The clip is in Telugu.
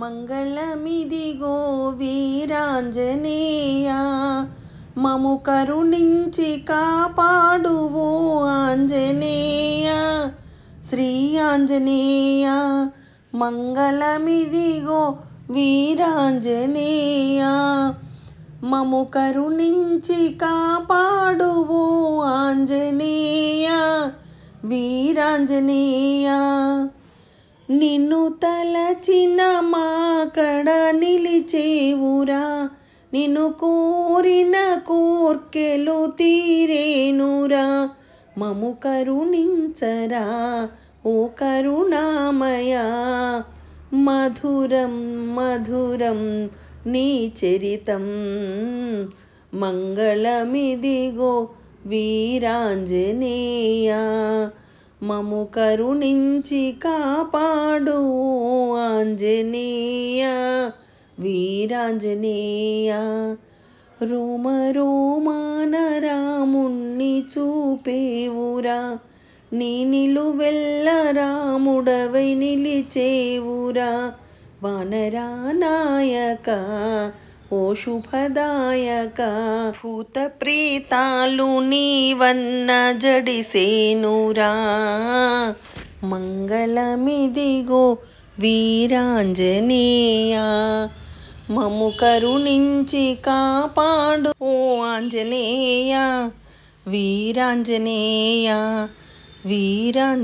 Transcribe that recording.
మంగళమిదిగో వీరాంజనేయ మము కరుణించి కాపాడువో ఆంజనేయ శ్రీ ఆంజనేయ మంగళమిదిగో వీరాంజనేయ మము కరుణించి కాపాడువో ఆంజనేయ వీరాంజనేయ నిన్ను తలచిన మాకడ నిలిచేవురా నిన్ను కోరిన కోర్కెలు తీరేనురా మము కరుణించరా ఓ కరుణామయా మధురం మధురం నీ చరితం మంగళమిదిగో వీరాంజనేయా మము కరుణించి కాపాడు ఆంజనేయ వీరాంజనేయ రోమ రోమాన రాముణ్ణి చూపేవురా నీ నిలువెల్ల రాముడవై నిలిచేవురా వనరా నాయక ఓ శుభదాయక భూత ప్రీతాలు నీవన్న జడిసేనురా మంగళమిదిగో వీరాంజనేయా మము కరుణించి కాపాడు ఓ ఆంజనేయ వీరాంజనేయ వీరాంజనేయ